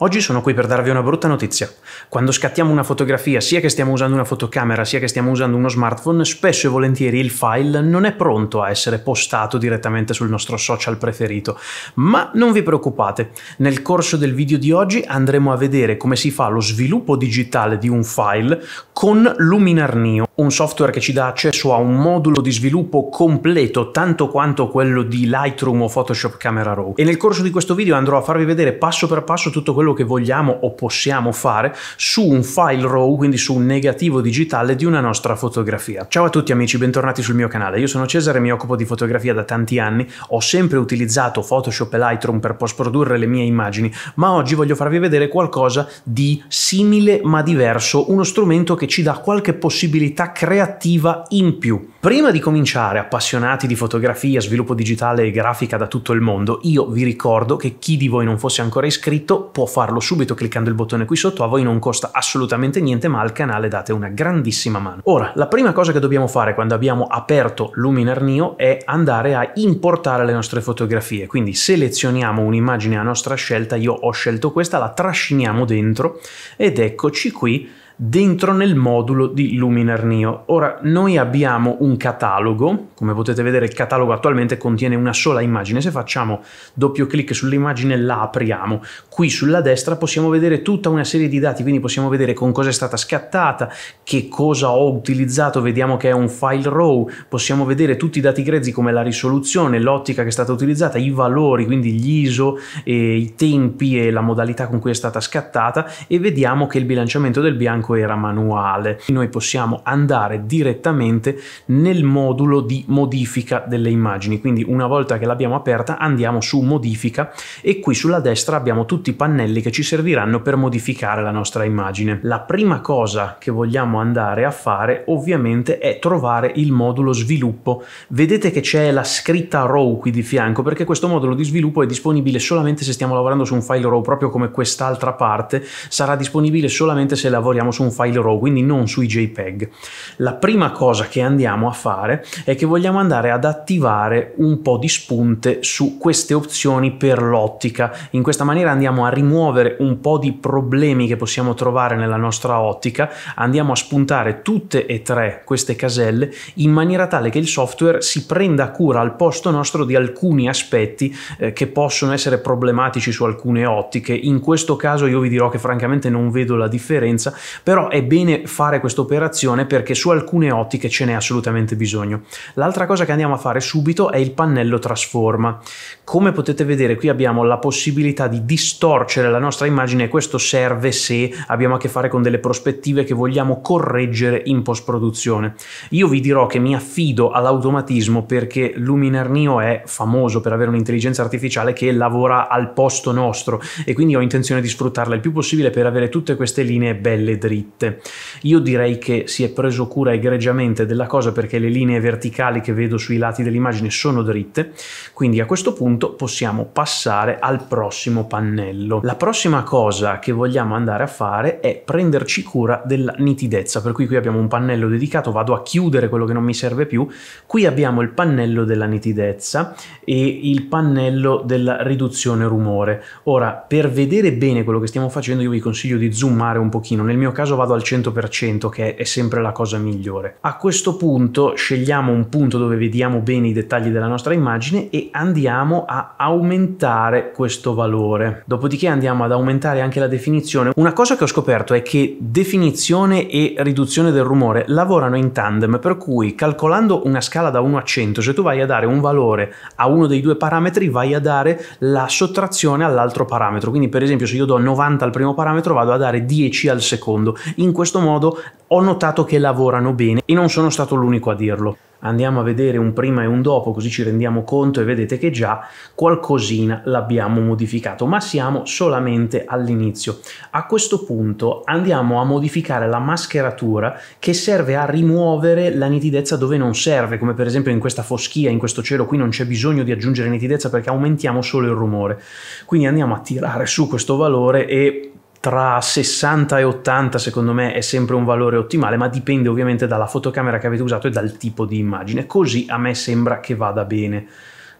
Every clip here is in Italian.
Oggi sono qui per darvi una brutta notizia. Quando scattiamo una fotografia, sia che stiamo usando una fotocamera, sia che stiamo usando uno smartphone, spesso e volentieri il file non è pronto a essere postato direttamente sul nostro social preferito. Ma non vi preoccupate, nel corso del video di oggi andremo a vedere come si fa lo sviluppo digitale di un file con Luminar Luminarnio, un software che ci dà accesso a un modulo di sviluppo completo tanto quanto quello di Lightroom o Photoshop Camera Raw e nel corso di questo video andrò a farvi vedere passo per passo tutto quello che vogliamo o possiamo fare su un file RAW quindi su un negativo digitale di una nostra fotografia. Ciao a tutti amici bentornati sul mio canale io sono Cesare mi occupo di fotografia da tanti anni ho sempre utilizzato Photoshop e Lightroom per post produrre le mie immagini ma oggi voglio farvi vedere qualcosa di simile ma diverso uno strumento che ci dà qualche possibilità creativa in più. Prima di cominciare, appassionati di fotografia, sviluppo digitale e grafica da tutto il mondo, io vi ricordo che chi di voi non fosse ancora iscritto può farlo subito cliccando il bottone qui sotto, a voi non costa assolutamente niente, ma al canale date una grandissima mano. Ora, la prima cosa che dobbiamo fare quando abbiamo aperto Luminar Neo è andare a importare le nostre fotografie, quindi selezioniamo un'immagine a nostra scelta, io ho scelto questa, la trasciniamo dentro ed eccoci qui dentro nel modulo di Luminar Neo. Ora noi abbiamo un catalogo, come potete vedere il catalogo attualmente contiene una sola immagine, se facciamo doppio clic sull'immagine la apriamo, qui sulla destra possiamo vedere tutta una serie di dati, quindi possiamo vedere con cosa è stata scattata, che cosa ho utilizzato, vediamo che è un file RAW, possiamo vedere tutti i dati grezzi come la risoluzione, l'ottica che è stata utilizzata, i valori, quindi gli ISO, eh, i tempi e la modalità con cui è stata scattata e vediamo che il bilanciamento del bianco bianco era manuale. Noi possiamo andare direttamente nel modulo di modifica delle immagini, quindi una volta che l'abbiamo aperta andiamo su modifica e qui sulla destra abbiamo tutti i pannelli che ci serviranno per modificare la nostra immagine. La prima cosa che vogliamo andare a fare ovviamente è trovare il modulo sviluppo. Vedete che c'è la scritta RAW qui di fianco perché questo modulo di sviluppo è disponibile solamente se stiamo lavorando su un file RAW proprio come quest'altra parte sarà disponibile solamente se lavoriamo su su un file RAW, quindi non sui JPEG. La prima cosa che andiamo a fare è che vogliamo andare ad attivare un po' di spunte su queste opzioni per l'ottica. In questa maniera andiamo a rimuovere un po' di problemi che possiamo trovare nella nostra ottica, andiamo a spuntare tutte e tre queste caselle in maniera tale che il software si prenda cura al posto nostro di alcuni aspetti eh, che possono essere problematici su alcune ottiche. In questo caso io vi dirò che francamente non vedo la differenza però è bene fare questa operazione perché su alcune ottiche ce n'è assolutamente bisogno. L'altra cosa che andiamo a fare subito è il pannello trasforma. Come potete vedere qui abbiamo la possibilità di distorcere la nostra immagine e questo serve se abbiamo a che fare con delle prospettive che vogliamo correggere in post produzione. Io vi dirò che mi affido all'automatismo perché Luminar Neo è famoso per avere un'intelligenza artificiale che lavora al posto nostro e quindi ho intenzione di sfruttarla il più possibile per avere tutte queste linee belle e dritte. Io direi che si è preso cura egregiamente della cosa perché le linee verticali che vedo sui lati dell'immagine sono dritte, quindi a questo punto possiamo passare al prossimo pannello. La prossima cosa che vogliamo andare a fare è prenderci cura della nitidezza, per cui qui abbiamo un pannello dedicato, vado a chiudere quello che non mi serve più, qui abbiamo il pannello della nitidezza e il pannello della riduzione rumore. Ora, per vedere bene quello che stiamo facendo io vi consiglio di zoomare un pochino, nel mio caso vado al 100% che è sempre la cosa migliore. A questo punto scegliamo un punto dove vediamo bene i dettagli della nostra immagine e andiamo a aumentare questo valore. Dopodiché andiamo ad aumentare anche la definizione. Una cosa che ho scoperto è che definizione e riduzione del rumore lavorano in tandem, per cui calcolando una scala da 1 a 100, se tu vai a dare un valore a uno dei due parametri, vai a dare la sottrazione all'altro parametro. Quindi per esempio se io do 90 al primo parametro vado a dare 10 al secondo lavorando. In questo modo ho notato che lavorano bene e non sono stato l'unico a dirlo. Andiamo a vedere un prima e un dopo così ci rendiamo conto e vedete che già qualcosina l'abbiamo modificato, ma siamo solamente all'inizio. A questo punto andiamo a modificare la mascheratura che serve a rimuovere la nitidezza dove non serve, come per esempio in questa foschia, in questo cielo qui non c'è bisogno di aggiungere nitidezza perché aumentiamo solo il rumore. Quindi andiamo a tirare su questo valore e tra 60 e 80 secondo me è sempre un valore ottimale, ma dipende ovviamente dalla fotocamera che avete usato e dal tipo di immagine. Così a me sembra che vada bene.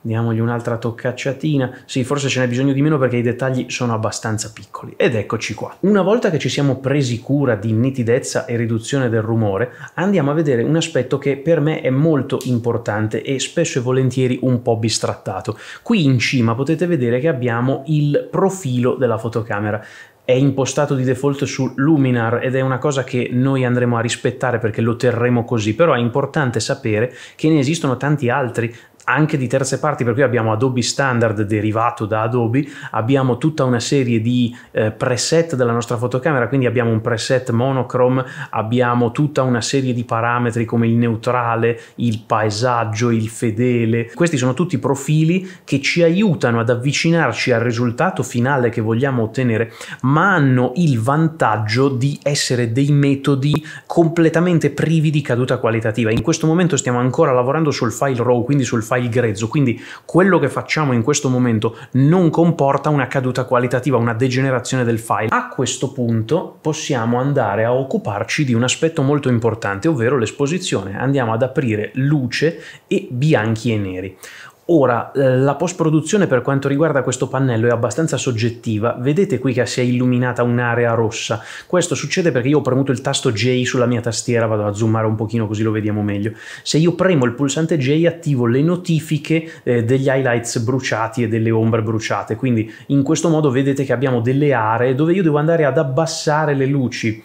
Diamogli un'altra toccacciatina. Sì, forse ce n'è bisogno di meno perché i dettagli sono abbastanza piccoli. Ed eccoci qua. Una volta che ci siamo presi cura di nitidezza e riduzione del rumore, andiamo a vedere un aspetto che per me è molto importante e spesso e volentieri un po' bistrattato. Qui in cima potete vedere che abbiamo il profilo della fotocamera è impostato di default su Luminar ed è una cosa che noi andremo a rispettare perché lo terremo così, però è importante sapere che ne esistono tanti altri anche di terze parti, per cui abbiamo Adobe Standard derivato da Adobe, abbiamo tutta una serie di eh, preset della nostra fotocamera, quindi abbiamo un preset monochrome, abbiamo tutta una serie di parametri come il neutrale, il paesaggio, il fedele. Questi sono tutti profili che ci aiutano ad avvicinarci al risultato finale che vogliamo ottenere, ma hanno il vantaggio di essere dei metodi completamente privi di caduta qualitativa. In questo momento stiamo ancora lavorando sul file RAW, quindi sul file il grezzo, quindi quello che facciamo in questo momento non comporta una caduta qualitativa, una degenerazione del file. A questo punto possiamo andare a occuparci di un aspetto molto importante, ovvero l'esposizione. Andiamo ad aprire luce e bianchi e neri. Ora, eh, la post-produzione per quanto riguarda questo pannello è abbastanza soggettiva. Vedete qui che si è illuminata un'area rossa. Questo succede perché io ho premuto il tasto J sulla mia tastiera, vado a zoomare un pochino così lo vediamo meglio. Se io premo il pulsante J attivo le notifiche eh, degli highlights bruciati e delle ombre bruciate. Quindi in questo modo vedete che abbiamo delle aree dove io devo andare ad abbassare le luci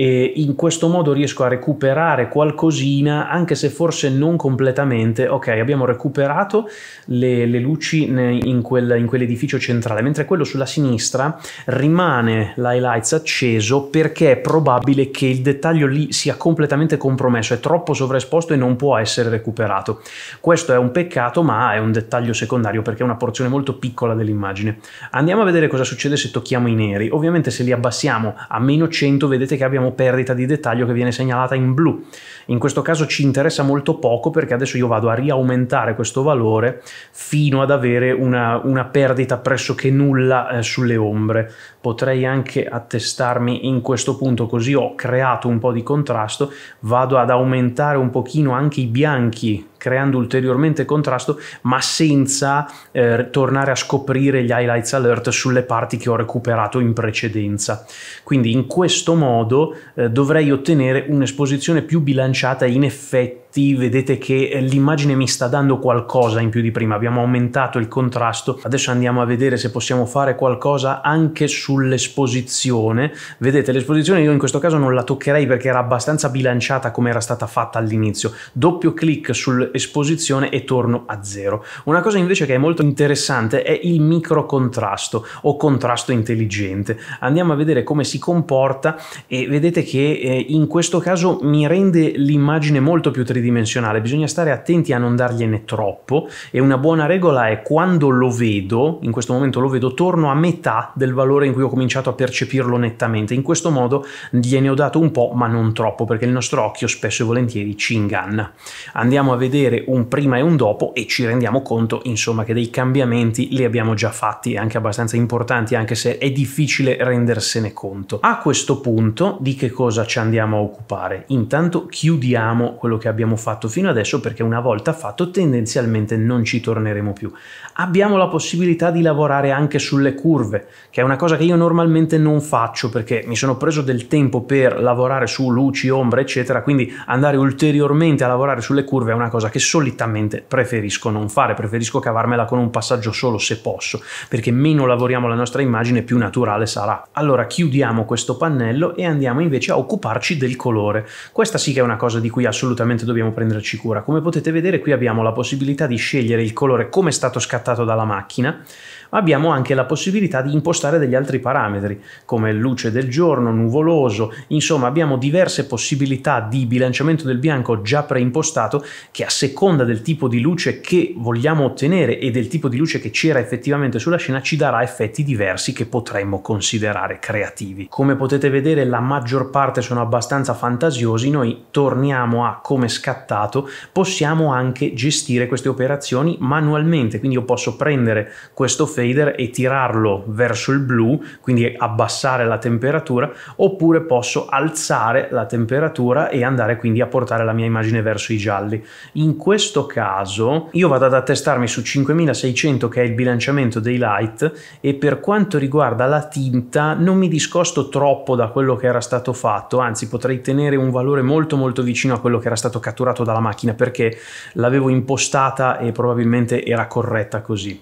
e in questo modo riesco a recuperare qualcosina anche se forse non completamente ok abbiamo recuperato le, le luci in, quel, in quell'edificio centrale mentre quello sulla sinistra rimane l'highlights acceso perché è probabile che il dettaglio lì sia completamente compromesso è troppo sovraesposto e non può essere recuperato questo è un peccato ma è un dettaglio secondario perché è una porzione molto piccola dell'immagine andiamo a vedere cosa succede se tocchiamo i neri ovviamente se li abbassiamo a meno 100 vedete che abbiamo abbiamo perdita di dettaglio che viene segnalata in blu. In questo caso ci interessa molto poco perché adesso io vado a riaumentare questo valore fino ad avere una, una perdita pressoché nulla eh, sulle ombre. Potrei anche attestarmi in questo punto così ho creato un po' di contrasto, vado ad aumentare un pochino anche i bianchi creando ulteriormente contrasto, ma senza eh, tornare a scoprire gli highlights alert sulle parti che ho recuperato in precedenza. Quindi in questo modo eh, dovrei ottenere un'esposizione più bilanciata in effetti vedete che eh, l'immagine mi sta dando qualcosa in più di prima, abbiamo aumentato il contrasto, adesso andiamo a vedere se possiamo fare qualcosa anche sull'esposizione, vedete l'esposizione io in questo caso non la toccherei perché era abbastanza bilanciata come era stata fatta all'inizio, doppio clic sul esposizione e torno a zero. Una cosa invece che è molto interessante è il microcontrasto o contrasto intelligente. Andiamo a vedere come si comporta e vedete che eh, in questo caso mi rende l'immagine molto più tridimensionale, bisogna stare attenti a non dargliene troppo e una buona regola è quando lo vedo, in questo momento lo vedo, torno a metà del valore in cui ho cominciato a percepirlo nettamente, in questo modo gliene ho dato un po' ma non troppo perché il nostro occhio spesso e volentieri ci inganna. Andiamo a vedere vedere un prima e un dopo e ci rendiamo conto insomma che dei cambiamenti li abbiamo già fatti anche abbastanza importanti anche se è difficile rendersene conto. A questo punto di che cosa ci andiamo a occupare? Intanto chiudiamo quello che abbiamo fatto fino adesso perché una volta fatto tendenzialmente non ci torneremo più. Abbiamo la possibilità di lavorare anche sulle curve che è una cosa che io normalmente non faccio perché mi sono preso del tempo per lavorare su luci, ombre eccetera quindi andare ulteriormente a lavorare sulle curve è una cosa cosa che solitamente preferisco non fare, preferisco cavarmela con un passaggio solo se posso, perché meno lavoriamo la nostra immagine più naturale sarà. Allora chiudiamo questo pannello e andiamo invece a occuparci del colore. Questa sì che è una cosa di cui assolutamente dobbiamo prenderci cura. Come potete vedere qui abbiamo la possibilità di scegliere il colore come è stato scattato dalla macchina, ma abbiamo anche la possibilità di impostare degli altri parametri come luce del giorno, nuvoloso, insomma abbiamo diverse possibilità di bilanciamento del bianco già preimpostato che a seconda del tipo di luce che vogliamo ottenere e del tipo di luce che c'era effettivamente sulla scena ci darà effetti diversi che potremmo considerare creativi. Come potete vedere la maggior parte sono abbastanza fantasiosi, noi torniamo a come scattato, possiamo anche gestire queste operazioni manualmente, quindi io posso prendere questo film fader e tirarlo verso il blu, quindi abbassare la temperatura, oppure posso alzare la temperatura e andare quindi a portare la mia immagine verso i gialli. In questo caso io vado ad attestarmi su 5600 che è il bilanciamento dei light e per quanto riguarda la tinta non mi discosto troppo da quello che era stato fatto, anzi potrei tenere un valore molto molto vicino a quello che era stato catturato dalla macchina perché l'avevo impostata e probabilmente era corretta così.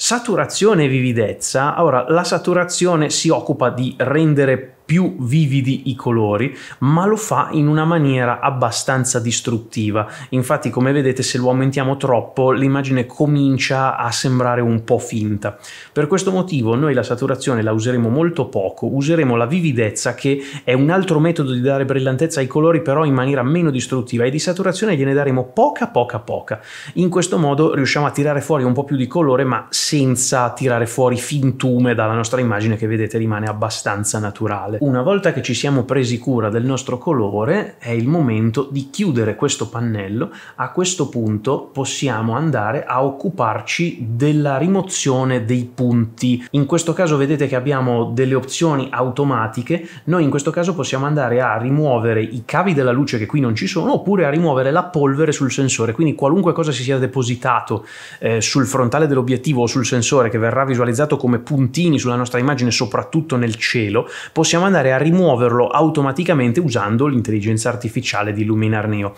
Saturazione e vividezza. Ora, la saturazione si occupa di rendere più vividi i colori, ma lo fa in una maniera abbastanza distruttiva. Infatti, come vedete, se lo aumentiamo troppo, l'immagine comincia a sembrare un po' finta. Per questo motivo noi la saturazione la useremo molto poco, useremo la vividezza che è un altro metodo di dare brillantezza ai colori, però in maniera meno distruttiva e di saturazione gliene daremo poca poca poca. In questo modo riusciamo a tirare fuori un po' più di colore, ma senza tirare fuori fintume dalla nostra immagine che vedete rimane abbastanza naturale grande. Una volta che ci siamo presi cura del nostro colore è il momento di chiudere questo pannello, a questo punto possiamo andare a occuparci della rimozione dei punti. In questo caso vedete che abbiamo delle opzioni automatiche, noi in questo caso possiamo andare a rimuovere i cavi della luce che qui non ci sono oppure a rimuovere la polvere sul sensore, quindi qualunque cosa si sia depositato eh, sul frontale dell'obiettivo o sul sensore che verrà visualizzato come puntini sulla nostra immagine soprattutto nel cielo, possiamo andare a rimuoverlo automaticamente usando l'intelligenza artificiale di Luminar Neo.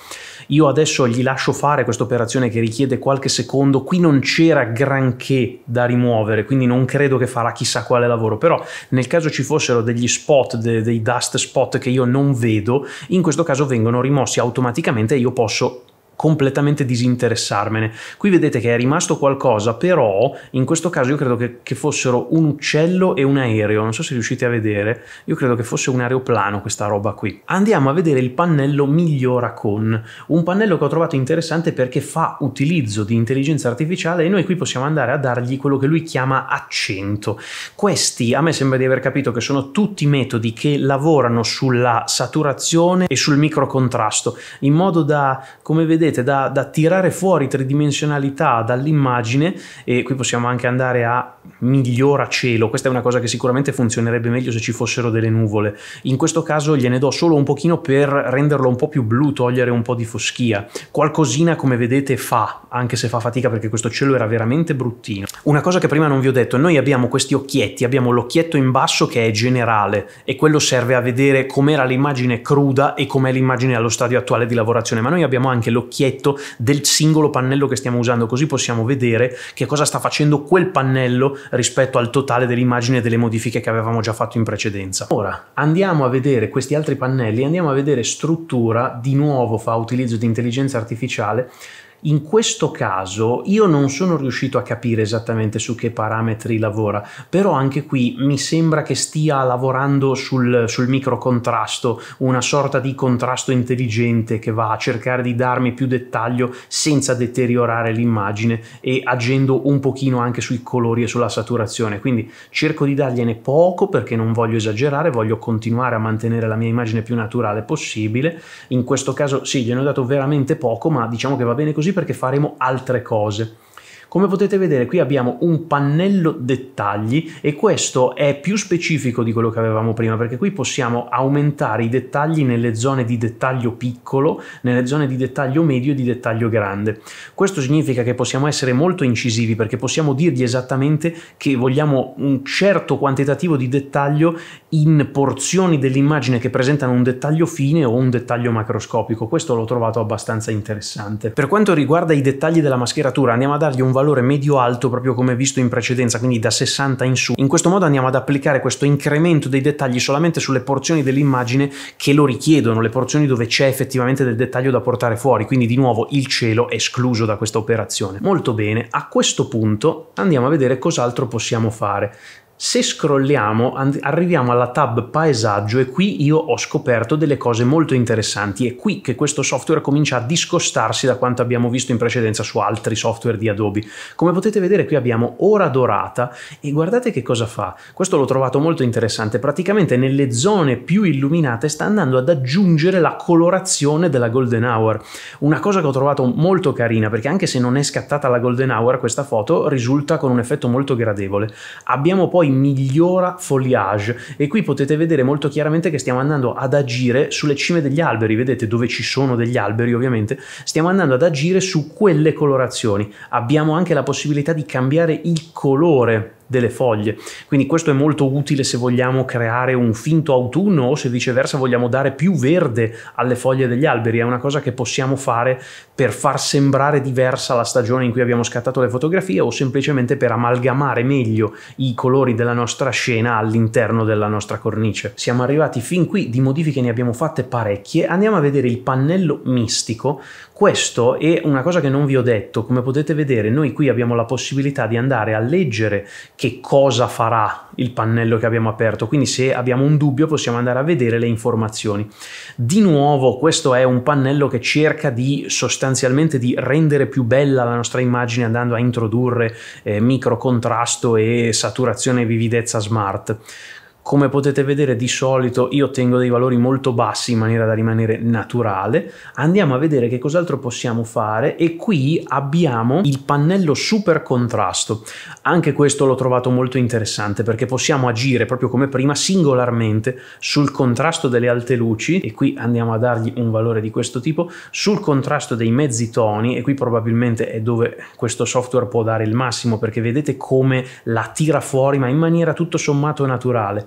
Io adesso gli lascio fare questa operazione che richiede qualche secondo, qui non c'era granché da rimuovere, quindi non credo che farà chissà quale lavoro, però nel caso ci fossero degli spot, de- dei dust spot che io non vedo, in questo caso vengono rimossi automaticamente e io posso completamente disinteressarmene. Qui vedete che è rimasto qualcosa, però in questo caso io credo che, che fossero un uccello e un aereo, non so se riuscite a vedere, io credo che fosse un aeroplano questa roba qui. Andiamo a vedere il pannello migliora con, un pannello che ho trovato interessante perché fa utilizzo di intelligenza artificiale e noi qui possiamo andare a dargli quello che lui chiama accento. Questi a me sembra di aver capito che sono tutti metodi che lavorano sulla saturazione e sul microcontrasto, in modo da, come vedete, vedete, da, da tirare fuori tridimensionalità dall'immagine e qui possiamo anche andare a migliora cielo, questa è una cosa che sicuramente funzionerebbe meglio se ci fossero delle nuvole, in questo caso gliene do solo un pochino per renderlo un po' più blu, togliere un po' di foschia, qualcosina come vedete fa, anche se fa fatica perché questo cielo era veramente bruttino. Una cosa che prima non vi ho detto, noi abbiamo questi occhietti, abbiamo l'occhietto in basso che è generale e quello serve a vedere com'era l'immagine cruda e com'è l'immagine allo stadio attuale di lavorazione, ma noi abbiamo anche l'occhietto specchietto del singolo pannello che stiamo usando, così possiamo vedere che cosa sta facendo quel pannello rispetto al totale dell'immagine delle modifiche che avevamo già fatto in precedenza. Ora andiamo a vedere questi altri pannelli, andiamo a vedere struttura, di nuovo fa utilizzo di intelligenza artificiale, in questo caso io non sono riuscito a capire esattamente su che parametri lavora, però anche qui mi sembra che stia lavorando sul, sul microcontrasto, una sorta di contrasto intelligente che va a cercare di darmi più dettaglio senza deteriorare l'immagine e agendo un pochino anche sui colori e sulla saturazione, quindi cerco di dargliene poco perché non voglio esagerare, voglio continuare a mantenere la mia immagine più naturale possibile. In questo caso sì, gliene ho dato veramente poco, ma diciamo che va bene così oggi perché faremo altre cose. Come potete vedere qui abbiamo un pannello dettagli e questo è più specifico di quello che avevamo prima perché qui possiamo aumentare i dettagli nelle zone di dettaglio piccolo, nelle zone di dettaglio medio e di dettaglio grande. Questo significa che possiamo essere molto incisivi perché possiamo dirgli esattamente che vogliamo un certo quantitativo di dettaglio in porzioni dell'immagine che presentano un dettaglio fine o un dettaglio macroscopico. Questo l'ho trovato abbastanza interessante. Per quanto riguarda i dettagli della mascheratura andiamo a dargli un valore valore medio-alto proprio come visto in precedenza, quindi da 60 in su. In questo modo andiamo ad applicare questo incremento dei dettagli solamente sulle porzioni dell'immagine che lo richiedono, le porzioni dove c'è effettivamente del dettaglio da portare fuori, quindi di nuovo il cielo escluso da questa operazione. Molto bene, a questo punto andiamo a vedere cos'altro possiamo fare. Se scrolliamo arriviamo alla tab paesaggio e qui io ho scoperto delle cose molto interessanti. È qui che questo software comincia a discostarsi da quanto abbiamo visto in precedenza su altri software di Adobe. Come potete vedere qui abbiamo Ora Dorata e guardate che cosa fa. Questo l'ho trovato molto interessante. Praticamente nelle zone più illuminate sta andando ad aggiungere la colorazione della Golden Hour. Una cosa che ho trovato molto carina perché anche se non è scattata la Golden Hour questa foto risulta con un effetto molto gradevole. Abbiamo poi migliora foliage e qui potete vedere molto chiaramente che stiamo andando ad agire sulle cime degli alberi, vedete dove ci sono degli alberi ovviamente, stiamo andando ad agire su quelle colorazioni. Abbiamo anche la possibilità di cambiare il colore delle foglie. Quindi questo è molto utile se vogliamo creare un finto autunno o se viceversa vogliamo dare più verde alle foglie degli alberi. È una cosa che possiamo fare per far sembrare diversa la stagione in cui abbiamo scattato le fotografie o semplicemente per amalgamare meglio i colori della nostra scena all'interno della nostra cornice. Siamo arrivati fin qui, di modifiche ne abbiamo fatte parecchie. Andiamo a vedere il pannello mistico. Questo è una cosa che non vi ho detto. Come potete vedere, noi qui abbiamo la possibilità di andare a leggere che cosa farà il pannello che abbiamo aperto, quindi se abbiamo un dubbio possiamo andare a vedere le informazioni. Di nuovo questo è un pannello che cerca di sostanzialmente di rendere più bella la nostra immagine andando a introdurre eh, micro contrasto e saturazione e vividezza smart. Come potete vedere di solito io tengo dei valori molto bassi in maniera da rimanere naturale. Andiamo a vedere che cos'altro possiamo fare e qui abbiamo il pannello super contrasto. Anche questo l'ho trovato molto interessante perché possiamo agire proprio come prima singolarmente sul contrasto delle alte luci e qui andiamo a dargli un valore di questo tipo, sul contrasto dei mezzi toni e qui probabilmente è dove questo software può dare il massimo perché vedete come la tira fuori ma in maniera tutto sommato naturale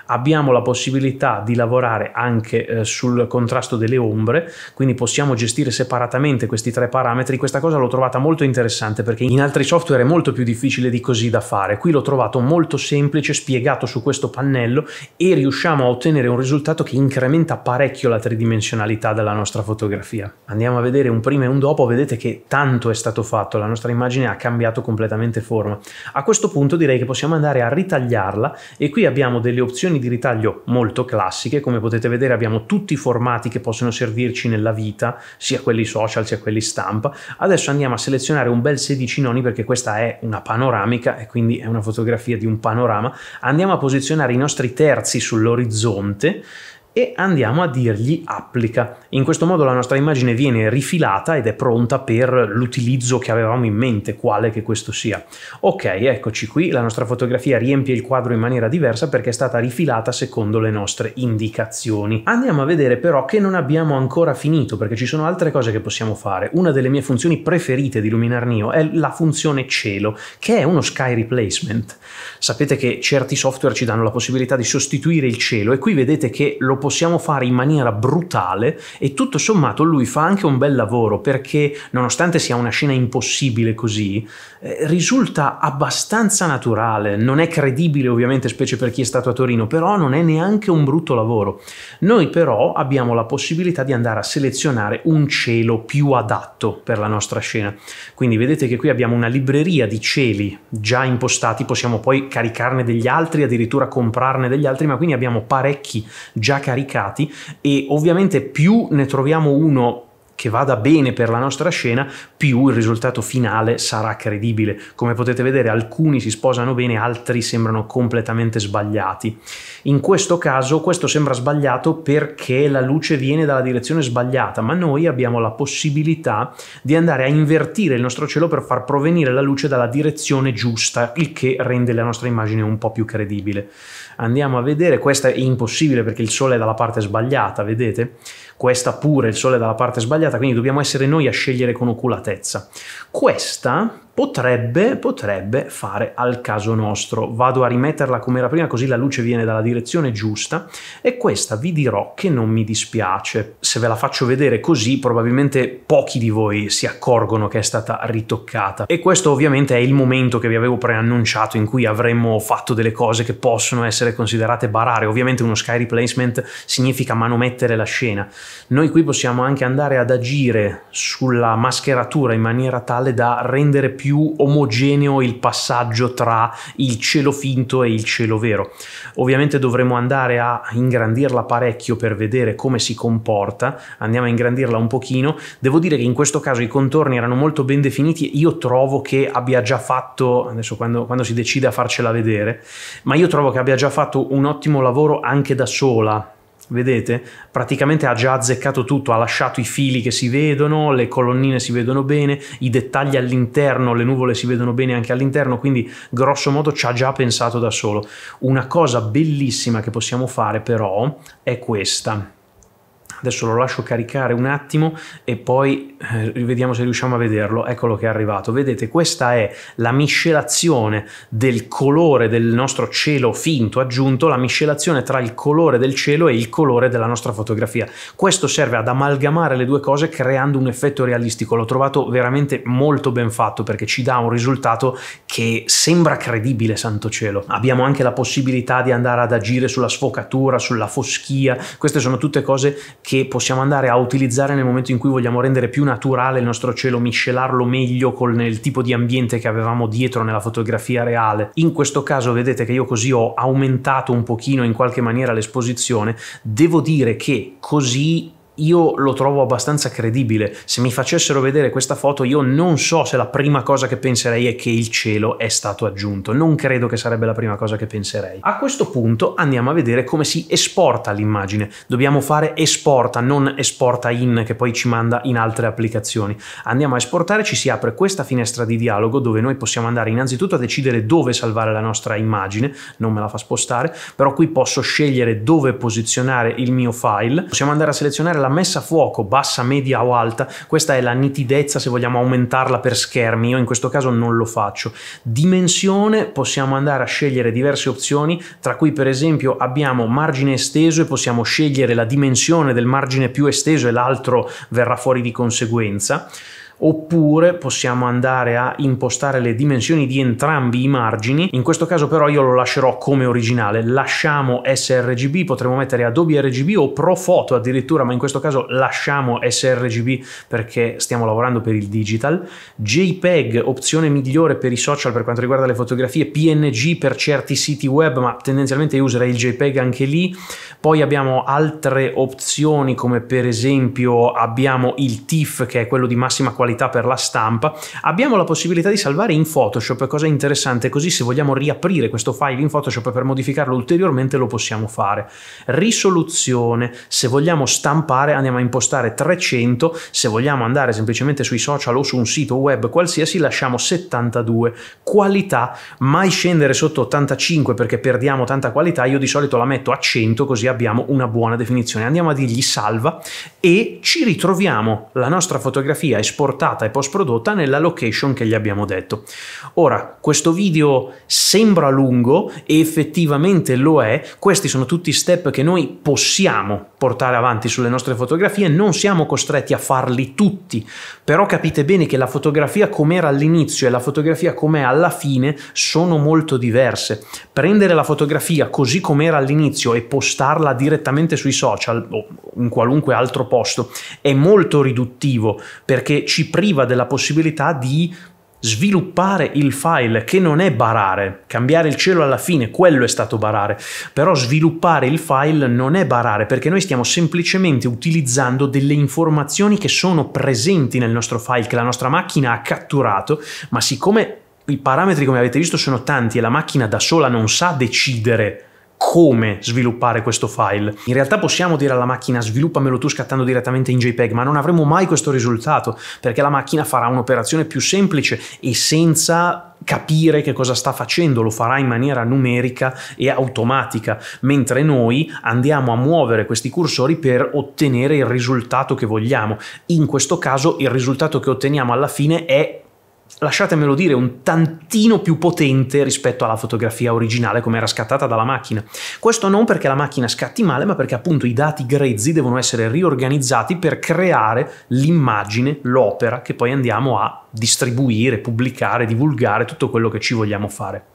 abbiamo la possibilità di lavorare anche eh, sul contrasto delle ombre, quindi possiamo gestire separatamente questi tre parametri. Questa cosa l'ho trovata molto interessante perché in altri software è molto più difficile di così da fare. Qui l'ho trovato molto semplice, spiegato su questo pannello e riusciamo a ottenere un risultato che incrementa parecchio la tridimensionalità della nostra fotografia. Andiamo a vedere un prima e un dopo, vedete che tanto è stato fatto, la nostra immagine ha cambiato completamente forma. A questo punto direi che possiamo andare a ritagliarla e qui abbiamo delle opzioni di ritaglio molto classiche, come potete vedere abbiamo tutti i formati che possono servirci nella vita, sia quelli social sia quelli stampa. Adesso andiamo a selezionare un bel 16 noni perché questa è una panoramica e quindi è una fotografia di un panorama. Andiamo a posizionare i nostri terzi sull'orizzonte e andiamo a dirgli applica. In questo modo la nostra immagine viene rifilata ed è pronta per l'utilizzo che avevamo in mente, quale che questo sia. Ok, eccoci qui, la nostra fotografia riempie il quadro in maniera diversa perché è stata rifilata secondo le nostre indicazioni. Andiamo a vedere però che non abbiamo ancora finito perché ci sono altre cose che possiamo fare. Una delle mie funzioni preferite di Luminar Neo è la funzione cielo, che è uno sky replacement. Sapete che certi software ci danno la possibilità di sostituire il cielo e qui vedete che lo possiamo fare in maniera brutale e tutto sommato lui fa anche un bel lavoro perché nonostante sia una scena impossibile così, eh, risulta abbastanza naturale, non è credibile ovviamente specie per chi è stato a Torino, però non è neanche un brutto lavoro. Noi però abbiamo la possibilità di andare a selezionare un cielo più adatto per la nostra scena. Quindi vedete che qui abbiamo una libreria di cieli già impostati, possiamo poi caricarne degli altri, addirittura comprarne degli altri, ma quindi abbiamo parecchi già caricati caricati e ovviamente più ne troviamo uno che vada bene per la nostra scena, più il risultato finale sarà credibile. Come potete vedere, alcuni si sposano bene, altri sembrano completamente sbagliati. In questo caso, questo sembra sbagliato perché la luce viene dalla direzione sbagliata, ma noi abbiamo la possibilità di andare a invertire il nostro cielo per far provenire la luce dalla direzione giusta, il che rende la nostra immagine un po' più credibile. Andiamo a vedere, questa è impossibile perché il sole è dalla parte sbagliata, vedete? questa pure il sole è dalla parte sbagliata, quindi dobbiamo essere noi a scegliere con oculatezza. Questa potrebbe, potrebbe fare al caso nostro. Vado a rimetterla come era prima così la luce viene dalla direzione giusta e questa vi dirò che non mi dispiace. Se ve la faccio vedere così probabilmente pochi di voi si accorgono che è stata ritoccata e questo ovviamente è il momento che vi avevo preannunciato in cui avremmo fatto delle cose che possono essere considerate barare. Ovviamente uno sky replacement significa manomettere la scena noi qui possiamo anche andare ad agire sulla mascheratura in maniera tale da rendere più omogeneo il passaggio tra il cielo finto e il cielo vero. Ovviamente dovremo andare a ingrandirla parecchio per vedere come si comporta, andiamo a ingrandirla un pochino. Devo dire che in questo caso i contorni erano molto ben definiti, io trovo che abbia già fatto, adesso quando, quando si decide a farcela vedere, ma io trovo che abbia già fatto un ottimo lavoro anche da sola vedete? Praticamente ha già azzeccato tutto, ha lasciato i fili che si vedono, le colonnine si vedono bene, i dettagli all'interno, le nuvole si vedono bene anche all'interno, quindi grosso modo ci ha già pensato da solo. Una cosa bellissima che possiamo fare però è questa. Adesso lo lascio caricare un attimo e poi eh, vediamo se riusciamo a vederlo. Eccolo che è arrivato. Vedete, questa è la miscelazione del colore del nostro cielo finto aggiunto, la miscelazione tra il colore del cielo e il colore della nostra fotografia. Questo serve ad amalgamare le due cose creando un effetto realistico. L'ho trovato veramente molto ben fatto perché ci dà un risultato che sembra credibile, santo cielo. Abbiamo anche la possibilità di andare ad agire sulla sfocatura, sulla foschia. Queste sono tutte cose che che possiamo andare a utilizzare nel momento in cui vogliamo rendere più naturale il nostro cielo, miscelarlo meglio con il tipo di ambiente che avevamo dietro nella fotografia reale. In questo caso vedete che io così ho aumentato un pochino in qualche maniera l'esposizione, devo dire che così io lo trovo abbastanza credibile. Se mi facessero vedere questa foto, io non so se la prima cosa che penserei è che il cielo è stato aggiunto. Non credo che sarebbe la prima cosa che penserei. A questo punto andiamo a vedere come si esporta l'immagine. Dobbiamo fare esporta, non esporta in, che poi ci manda in altre applicazioni. Andiamo a esportare, ci si apre questa finestra di dialogo dove noi possiamo andare innanzitutto a decidere dove salvare la nostra immagine, non me la fa spostare, però qui posso scegliere dove posizionare il mio file. Possiamo andare a selezionare la messa a fuoco bassa, media o alta, questa è la nitidezza se vogliamo aumentarla per schermi, io in questo caso non lo faccio. Dimensione possiamo andare a scegliere diverse opzioni, tra cui per esempio abbiamo margine esteso e possiamo scegliere la dimensione del margine più esteso e l'altro verrà fuori di conseguenza oppure possiamo andare a impostare le dimensioni di entrambi i margini, in questo caso però io lo lascerò come originale, lasciamo sRGB, potremmo mettere Adobe RGB o Profoto addirittura, ma in questo caso lasciamo sRGB perché stiamo lavorando per il digital, JPEG opzione migliore per i social per quanto riguarda le fotografie, PNG per certi siti web, ma tendenzialmente io userei il JPEG anche lì, poi abbiamo altre opzioni come per esempio abbiamo il TIFF che è quello di massima qualità qualità per la stampa, abbiamo la possibilità di salvare in Photoshop, cosa interessante, così se vogliamo riaprire questo file in Photoshop per modificarlo ulteriormente lo possiamo fare. Risoluzione, se vogliamo stampare andiamo a impostare 300, se vogliamo andare semplicemente sui social o su un sito web qualsiasi lasciamo 72. Qualità, mai scendere sotto 85 perché perdiamo tanta qualità, io di solito la metto a 100 così abbiamo una buona definizione. Andiamo a dirgli salva e ci ritroviamo la nostra fotografia esportata riportata e post prodotta nella location che gli abbiamo detto. Ora, questo video sembra lungo e effettivamente lo è, questi sono tutti step che noi possiamo portare avanti sulle nostre fotografie, non siamo costretti a farli tutti, però capite bene che la fotografia com'era all'inizio e la fotografia com'è alla fine sono molto diverse. Prendere la fotografia così com'era all'inizio e postarla direttamente sui social o in qualunque altro posto è molto riduttivo perché ci priva della possibilità di sviluppare il file, che non è barare, cambiare il cielo alla fine, quello è stato barare, però sviluppare il file non è barare perché noi stiamo semplicemente utilizzando delle informazioni che sono presenti nel nostro file, che la nostra macchina ha catturato, ma siccome i parametri come avete visto sono tanti e la macchina da sola non sa decidere come sviluppare questo file. In realtà possiamo dire alla macchina sviluppamelo tu scattando direttamente in JPEG, ma non avremo mai questo risultato perché la macchina farà un'operazione più semplice e senza capire che cosa sta facendo, lo farà in maniera numerica e automatica, mentre noi andiamo a muovere questi cursori per ottenere il risultato che vogliamo. In questo caso il risultato che otteniamo alla fine è lasciatemelo dire, un tantino più potente rispetto alla fotografia originale come era scattata dalla macchina. Questo non perché la macchina scatti male, ma perché appunto i dati grezzi devono essere riorganizzati per creare l'immagine, l'opera che poi andiamo a distribuire, pubblicare, divulgare, tutto quello che ci vogliamo fare.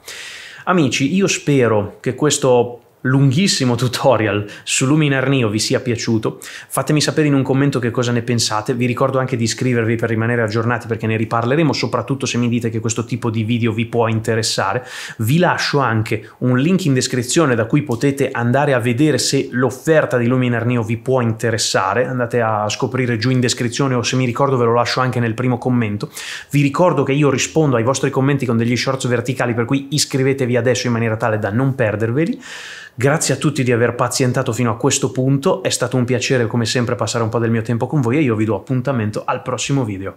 Amici, io spero che questo lunghissimo tutorial su Luminar Neo vi sia piaciuto, fatemi sapere in un commento che cosa ne pensate, vi ricordo anche di iscrivervi per rimanere aggiornati perché ne riparleremo, soprattutto se mi dite che questo tipo di video vi può interessare. Vi lascio anche un link in descrizione da cui potete andare a vedere se l'offerta di Luminar Neo vi può interessare, andate a scoprire giù in descrizione o se mi ricordo ve lo lascio anche nel primo commento. Vi ricordo che io rispondo ai vostri commenti con degli shorts verticali per cui iscrivetevi adesso in maniera tale da non perderveli. Grazie a tutti di aver pazientato fino a questo punto, è stato un piacere come sempre passare un po' del mio tempo con voi e io vi do appuntamento al prossimo video.